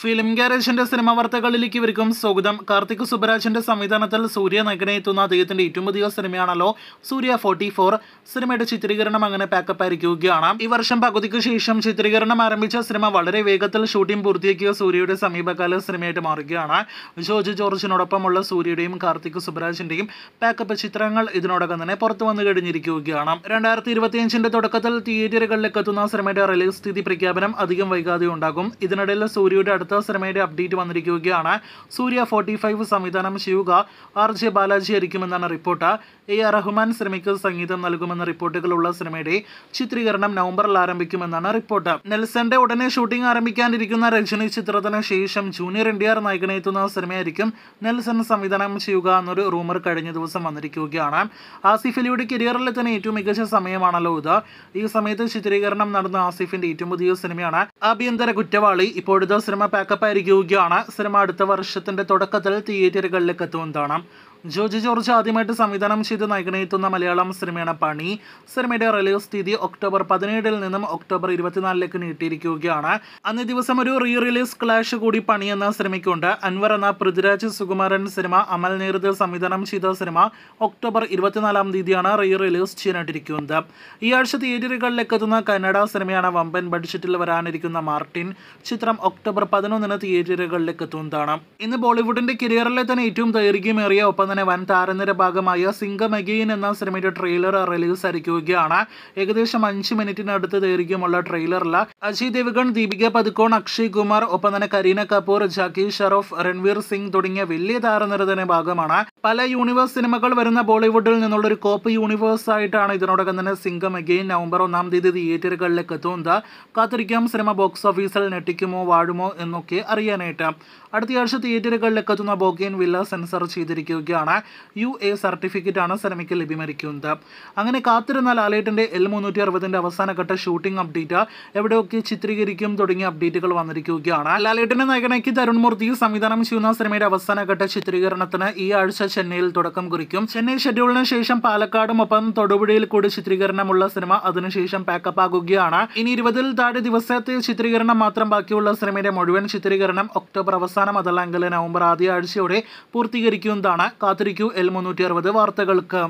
film ഗാരേജിന്റെ cinema വാർത്തകളിലേക്ക് ഇവർക്കും സ്വാഗതം കാർത്തിക് സുബരാജിന്റെ സംവിധാനത്തിൽ സൂര്യ നഗനെ എത്തുന്ന അദ്ദേഹത്തിന്റെ ഏറ്റവും പുതിയ സിനിമയാണല്ലോ സൂര്യ ഫോർട്ടി ഫോർ സിനിമയുടെ ചിത്രീകരണം അങ്ങനെ പാക്കപ്പ് ആയിരിക്കുകയാണ് ഈ വർഷം പകുതിക്ക് ശേഷം ചിത്രീകരണം ആരംഭിച്ച സിനിമ വളരെ വേഗത്തിൽ ഷൂട്ടിംഗ് പൂർത്തിയാക്കിയ സൂര്യയുടെ സമീപകാല സിനിമയായിട്ട് മാറുകയാണ് ജോർജ് ജോർജിനോടൊപ്പമുള്ള സൂര്യയുടെയും കാർത്തിക് സുബരാജിന്റെയും പാക്കപ്പ് ചിത്രങ്ങൾ ഇതിനോടകം തന്നെ പുറത്തു വന്നു കഴിഞ്ഞിരിക്കുകയാണ് രണ്ടായിരത്തി ഇരുപത്തിയഞ്ചിന്റെ തുടക്കത്തിൽ തിയേറ്ററുകളിലേക്ക് എത്തുന്ന സിനിമയുടെ റിലീസ് സ്ഥിതി പ്രഖ്യാപനം അധികം വൈകാതെ ഉണ്ടാകും ഇതിനിടയിൽ സൂര്യയുടെ അടുത്ത സിനിമയുടെ അപ്ഡേറ്റ് വന്നിരിക്കുകയാണ് സൂര്യ ഫോർട്ടി ഫൈവ് സംവിധാനം ചെയ്യുക ആർ ജെ ബാലാജി ആയിരിക്കുമെന്നാണ് റിപ്പോർട്ട് എ ആർ റഹ്മാൻ സിനിമയ്ക്ക് സംഗീതം നൽകുമെന്ന റിപ്പോർട്ടുകളുള്ള സിനിമയുടെ ചിത്രീകരണം നവംബറിൽ ആരംഭിക്കുമെന്നാണ് റിപ്പോർട്ട് നെൽസന്റെ ഉടനെ ഷൂട്ടിംഗ് ആരംഭിക്കാനിരിക്കുന്ന രജനി ചിത്രത്തിന് ശേഷം ജൂനിയർ എൻ ഡി ആർ സിനിമയായിരിക്കും നെൽസൺ സംവിധാനം ചെയ്യുക എന്നൊരു റൂമർ കഴിഞ്ഞ ദിവസം വന്നിരിക്കുകയാണ് ആസിഫ് അലിയുടെ കരിയറിലെ തന്നെ ഏറ്റവും മികച്ച സമയമാണല്ലോ ഇത് ഈ സമയത്ത് ചിത്രീകരണം നടന്ന ആസിഫിന്റെ ഏറ്റവും പുതിയ സിനിമയാണ് ആഭ്യന്തര കുറ്റവാളി ഇപ്പോഴത്തെ സിനിമ പാക്കപ്പ് ആയിരിക്കുകയാണ് സിനിമ അടുത്ത വർഷത്തിന്റെ തുടക്കത്തിൽ തിയേറ്ററുകളിലേക്ക് എത്തുമെന്നാണ് ജോജി ജോർജ് ആദ്യമായിട്ട് സംവിധാനം ചെയ്ത് നയിക്കണയെത്തുന്ന മലയാളം സിനിമയുടെ പണി സിനിമയുടെ റിലീസ് തീയതി ഒക്ടോബർ പതിനേഴിൽ നിന്നും ഒക്ടോബർ ഇരുപത്തിനാലിലേക്ക് നീട്ടിയിരിക്കുകയാണ് അന്ന് ദിവസം ഒരു റീ റിലീസ് ക്ലാഷ് കൂടി പണി എന്ന സിനിമയ്ക്കുണ്ട് അൻവർ എന്ന പൃഥ്വിരാജ് സുകുമാരൻ സിനിമ അമൽ നേരത് സംവിധാനം ചെയ്ത സിനിമ ഒക്ടോബർ ഇരുപത്തിനാലാം തീയതിയാണ് റീ റിലീസ് ചെയ്യാനായിട്ടിരിക്കുന്നത് ഈ ആഴ്ച തിയേറ്ററുകളിലേക്ക് എത്തുന്ന കന്നഡ സിനിമയാണ് വമ്പൻ ബഡ്ജറ്റിൽ വരാനിരിക്കുന്ന മാർട്ടിൻ ചിത്രം ഒക്ടോബർ പതിനൊന്നിന് തിയേറ്ററുകളിലേക്ക് എത്തുന്നതാണ് ഇന്ന് ബോളിവുഡിന്റെ കരിയറിലെ തന്നെ ഏറ്റവും ദൈർഘ്യമേറിയ ഒപ്പം തന്നെ വൻ താരനിര ഭാഗമായ സിംഗം അഗെയിൻ എന്ന സിനിമയുടെ ട്രെയിലർ റിലീസ് ആയിരിക്കുകയാണ് ഏകദേശം അഞ്ച് മിനിറ്റിനടുത്ത് ദൈർഘ്യമുള്ള ട്രെയിലറിൽ അജയ് ദേവ്ഗൺ ദീപിക പതുക്കോൺ അക്ഷയ് കുമാർ ഒപ്പം തന്നെ കരീന കപൂർ ജാക്കി ഷറോഫ് രൺവീർ സിംഗ് തുടങ്ങിയ വലിയ താരനിര തന്നെ ഭാഗമാണ് പല യൂണിവേഴ്സ് സിനിമകൾ വരുന്ന ബോളിവുഡിൽ നിന്നുള്ള ഒരു കോപ്പ് യൂണിവേഴ്സ് ആയിട്ടാണ് ഇതിനോടകം തന്നെ സിംഗം അഗെയിൻ നവംബർ ഒന്നാം തീയതി തിയേറ്ററുകളിലേക്ക് എത്തുന്നത് കാത്തിരിക്കാം സിനിമ ബോക്സ് ഓഫീസിൽ നെട്ടിക്കുമോ വാഴുമോ എന്ന് എന്നൊക്കെ അറിയാനായിട്ട് അടുത്ത ആഴ്ച തിയേറ്ററുകളിലേക്ക് എത്തുന്ന ബോഗേൻ വില്ല സെൻസർ ചെയ്തിരിക്കുകയാണ് യു എ ആണ് സിനിമയ്ക്ക് ലഭ്യമായിരിക്കുന്നത് അങ്ങനെ കാത്തിരുന്ന ലാലേട്ടന്റെ എൽ മുന്നൂറ്റി അറുപതിൻ്റെ അവസാനഘട്ട ഷൂട്ടിംഗ് അപ്ഡേറ്റ് എവിടെയൊക്കെ ചിത്രീകരിക്കും തുടങ്ങിയ അപ്ഡേറ്റുകൾ വന്നിരിക്കുകയാണ് ലാലേട്ടൻ്റെ നായകനാക്കി തരുൺ സംവിധാനം ചെയ്യുന്ന സിനിമയുടെ അവസാനഘട്ട ചിത്രീകരണത്തിന് ഈ ആഴ്ച ചെന്നൈയിൽ തുടക്കം കുറിക്കും ചെന്നൈ ഷെഡ്യൂളിന് ശേഷം പാലക്കാടും ഒപ്പം തൊടുപുഴയിൽ കൂടി ചിത്രീകരണമുള്ള സിനിമ അതിനുശേഷം പാക്കപ്പ് ആകുകയാണ് ഇനി ഇരുപതിൽ താഴെ ദിവസത്തെ ചിത്രീകരണം മാത്രം ബാക്കിയുള്ള സിനിമയുടെ മുഴുവൻ മുഴുവൻ ചിത്രീകരണം ഒക്ടോബർ അവസാനം അതല്ലെങ്കിൽ നവംബർ ആദ്യ ആഴ്ചയോടെ പൂർത്തീകരിക്കുന്നതാണ് കാത്തിരിക്കൂ എൽ മുന്നൂറ്റി അറുപത് വാർത്തകൾക്ക്